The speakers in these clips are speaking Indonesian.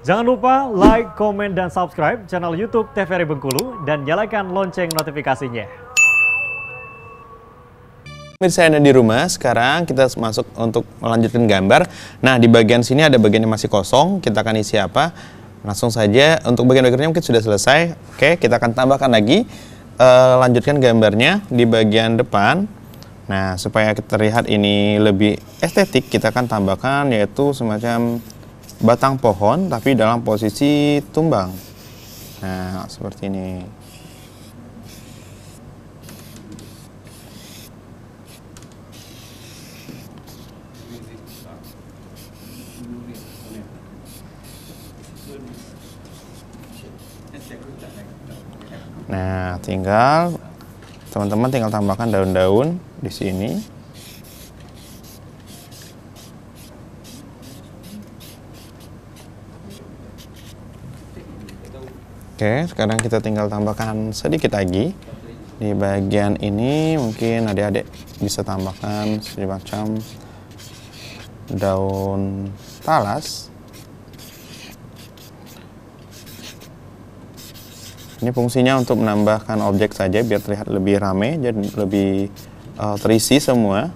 Jangan lupa like, komen, dan subscribe channel YouTube TVRI Bengkulu dan nyalakan lonceng notifikasinya. Mirsa ada di rumah, sekarang kita masuk untuk melanjutkan gambar. Nah, di bagian sini ada bagian yang masih kosong, kita akan isi apa? Langsung saja, untuk bagian bagiannya mungkin sudah selesai. Oke, kita akan tambahkan lagi, e, lanjutkan gambarnya di bagian depan. Nah, supaya terlihat ini lebih estetik, kita akan tambahkan yaitu semacam batang pohon tapi dalam posisi tumbang. Nah, seperti ini. Nah, tinggal teman-teman tinggal tambahkan daun-daun di sini. Oke, sekarang kita tinggal tambahkan sedikit lagi. Di bagian ini mungkin adik-adik bisa tambahkan semacam daun talas. Ini fungsinya untuk menambahkan objek saja biar terlihat lebih rame, jadi lebih uh, terisi semua.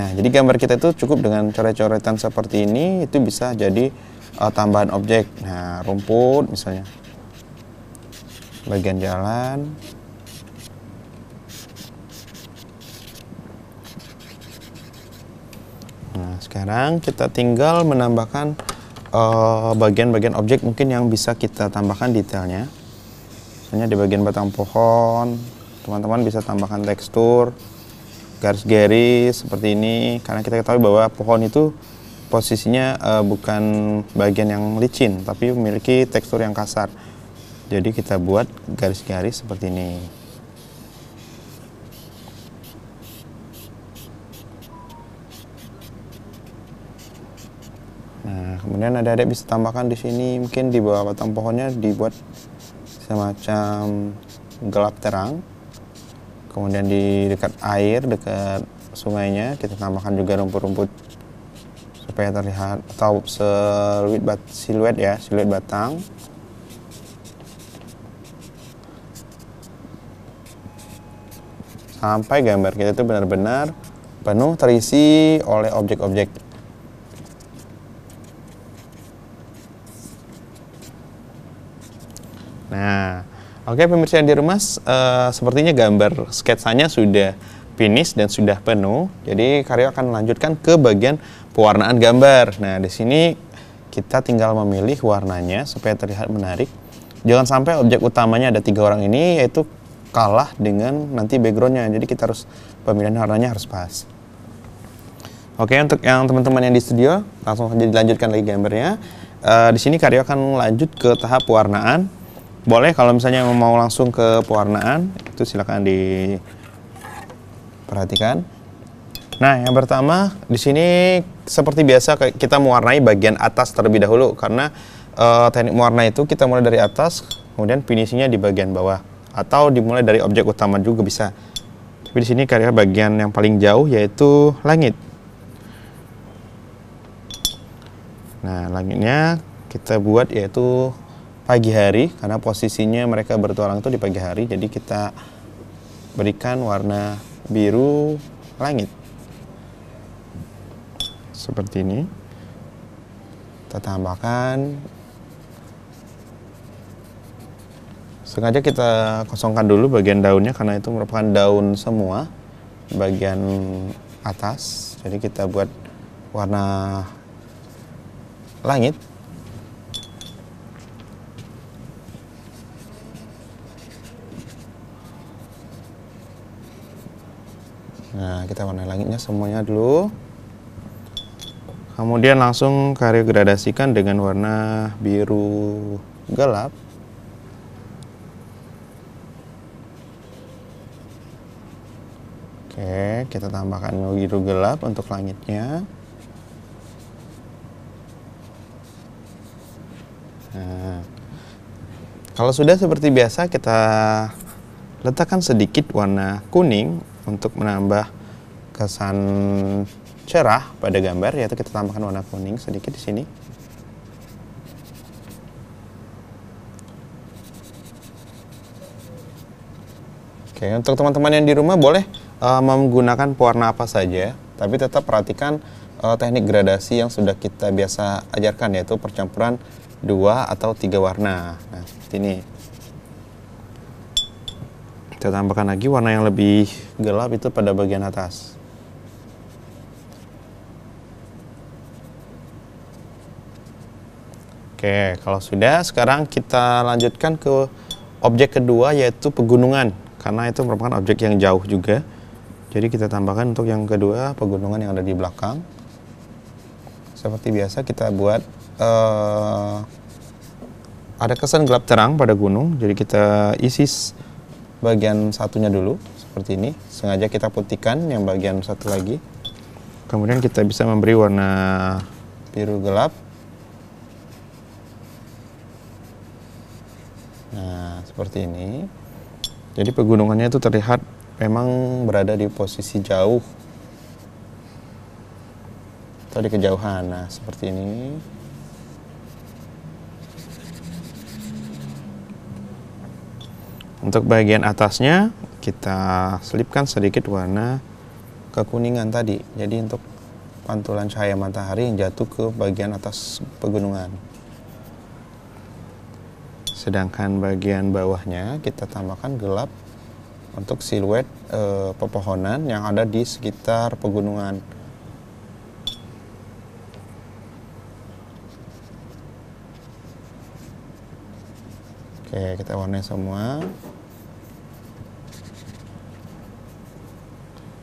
Nah, jadi gambar kita itu cukup dengan coret-coretan seperti ini, itu bisa jadi uh, tambahan objek. Nah, rumput misalnya. Bagian jalan. Nah, sekarang kita tinggal menambahkan eh, bagian-bagian uh, bagian -bagian objek mungkin yang bisa kita tambahkan detailnya. Misalnya di bagian batang pohon, teman-teman bisa tambahkan tekstur, garis-garis seperti ini karena kita ketahui bahwa pohon itu posisinya uh, bukan bagian yang licin, tapi memiliki tekstur yang kasar. Jadi kita buat garis-garis seperti ini. Nah, kemudian ada adik bisa tambahkan di sini, mungkin di bawah batang pohonnya dibuat semacam gelap terang. Kemudian di dekat air, dekat sungainya, kita tambahkan juga rumput-rumput supaya terlihat atau siluet bat siluet ya siluet batang sampai gambar kita itu benar-benar penuh terisi oleh objek-objek nah oke pemirsa di rumah uh, sepertinya gambar sketsanya sudah finish dan sudah penuh. Jadi karyo akan melanjutkan ke bagian pewarnaan gambar. Nah, di sini kita tinggal memilih warnanya supaya terlihat menarik. Jangan sampai objek utamanya ada tiga orang ini yaitu kalah dengan nanti backgroundnya. Jadi kita harus pemilihan warnanya harus pas. Oke, untuk yang teman-teman yang di studio, langsung saja dilanjutkan lagi gambarnya. Uh, di sini karyo akan lanjut ke tahap pewarnaan. Boleh kalau misalnya mau langsung ke pewarnaan, itu silakan di perhatikan. Nah, yang pertama di sini seperti biasa kita mewarnai bagian atas terlebih dahulu karena e, teknik mewarnai itu kita mulai dari atas, kemudian finishingnya di bagian bawah atau dimulai dari objek utama juga bisa. Tapi di sini karya bagian yang paling jauh yaitu langit. Nah, langitnya kita buat yaitu pagi hari karena posisinya mereka bertualang itu di pagi hari, jadi kita berikan warna biru langit seperti ini kita tambahkan sengaja kita kosongkan dulu bagian daunnya karena itu merupakan daun semua bagian atas jadi kita buat warna langit Nah, kita warnai langitnya semuanya dulu. Kemudian langsung karya gradasikan dengan warna biru gelap. Oke, kita tambahkan biru gelap untuk langitnya. Nah, kalau sudah seperti biasa kita letakkan sedikit warna kuning untuk menambah kesan cerah pada gambar yaitu kita tambahkan warna kuning sedikit di sini. Oke, untuk teman-teman yang di rumah boleh uh, menggunakan pewarna apa saja, tapi tetap perhatikan uh, teknik gradasi yang sudah kita biasa ajarkan yaitu percampuran dua atau tiga warna. Nah, ini kita tambahkan lagi warna yang lebih gelap itu pada bagian atas. Oke, kalau sudah sekarang kita lanjutkan ke objek kedua yaitu pegunungan karena itu merupakan objek yang jauh juga. Jadi kita tambahkan untuk yang kedua pegunungan yang ada di belakang. Seperti biasa kita buat uh, ada kesan gelap terang pada gunung. Jadi kita isi bagian satunya dulu seperti ini. Sengaja kita putihkan yang bagian satu lagi. Kemudian kita bisa memberi warna biru gelap. Nah, seperti ini. Jadi pegunungannya itu terlihat memang berada di posisi jauh atau di kejauhan. Nah, seperti ini. Untuk bagian atasnya kita selipkan sedikit warna kekuningan tadi. Jadi untuk pantulan cahaya matahari yang jatuh ke bagian atas pegunungan. Sedangkan bagian bawahnya kita tambahkan gelap untuk siluet e, pepohonan yang ada di sekitar pegunungan. Oke, kita warnai semua.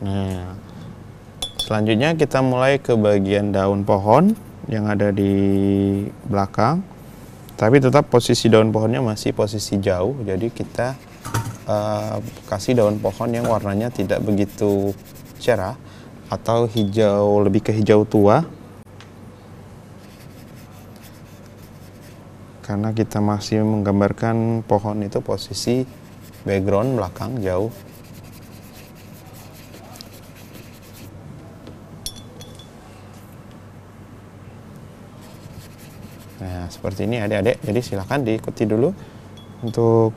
Nah, selanjutnya kita mulai ke bagian daun pohon yang ada di belakang. Tapi tetap posisi daun pohonnya masih posisi jauh, jadi kita uh, kasih daun pohon yang warnanya tidak begitu cerah atau hijau lebih ke hijau tua karena kita masih menggambarkan pohon itu posisi background belakang jauh nah seperti ini adik-adik jadi silahkan diikuti dulu untuk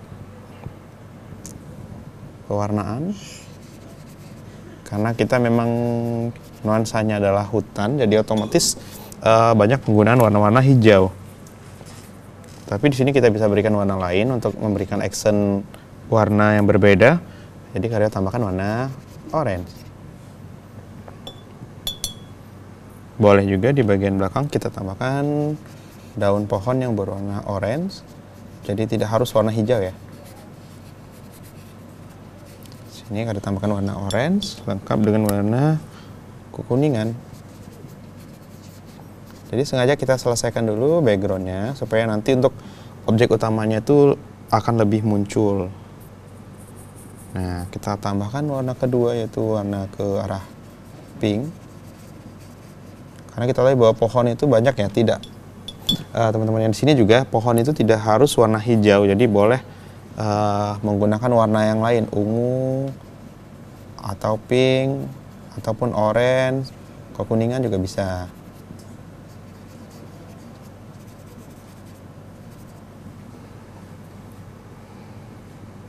pewarnaan karena kita memang nuansanya adalah hutan jadi otomatis eh, banyak penggunaan warna-warna hijau tapi di sini kita bisa berikan warna lain untuk memberikan action warna yang berbeda. Jadi karya tambahkan warna orange. Boleh juga di bagian belakang kita tambahkan daun pohon yang berwarna orange. Jadi tidak harus warna hijau ya. Sini karya tambahkan warna orange lengkap dengan warna kekuningan. Jadi sengaja kita selesaikan dulu backgroundnya supaya nanti untuk objek utamanya itu akan lebih muncul. Nah, kita tambahkan warna kedua yaitu warna ke arah pink. Karena kita tahu bahwa pohon itu banyak ya, tidak eh, teman-teman uh, yang di sini juga pohon itu tidak harus warna hijau, jadi boleh uh, menggunakan warna yang lain, ungu atau pink ataupun orange, kekuningan juga bisa.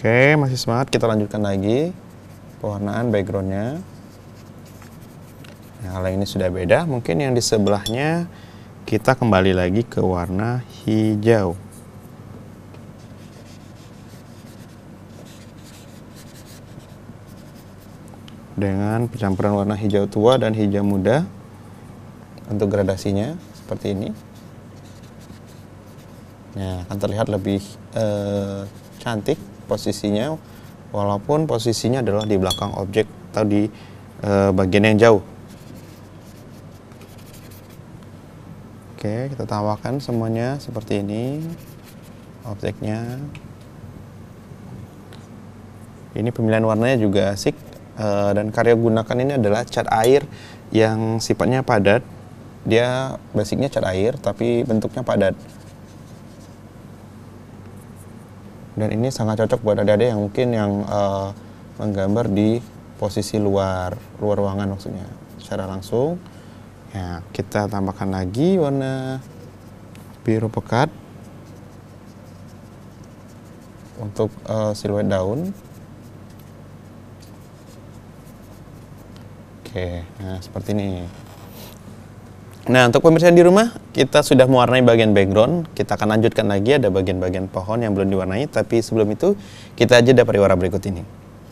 Oke, masih semangat. Kita lanjutkan lagi pewarnaan backgroundnya. Nah, kalau ini sudah beda, mungkin yang di sebelahnya kita kembali lagi ke warna hijau. Dengan percampuran warna hijau tua dan hijau muda untuk gradasinya seperti ini. Nah, akan terlihat lebih eh, cantik posisinya walaupun posisinya adalah di belakang objek atau di e, bagian yang jauh. Oke, kita tambahkan semuanya seperti ini objeknya. Ini pemilihan warnanya juga asik e, dan karya gunakan ini adalah cat air yang sifatnya padat. Dia basicnya cat air tapi bentuknya padat. dan ini sangat cocok buat adik-adik yang mungkin yang uh, menggambar di posisi luar luar ruangan maksudnya secara langsung ya kita tambahkan lagi warna biru pekat untuk uh, siluet daun oke nah seperti ini nah untuk pemirsa di rumah kita sudah mewarnai bagian background, kita akan lanjutkan lagi ada bagian-bagian pohon yang belum diwarnai, tapi sebelum itu kita aja dari warna berikut ini.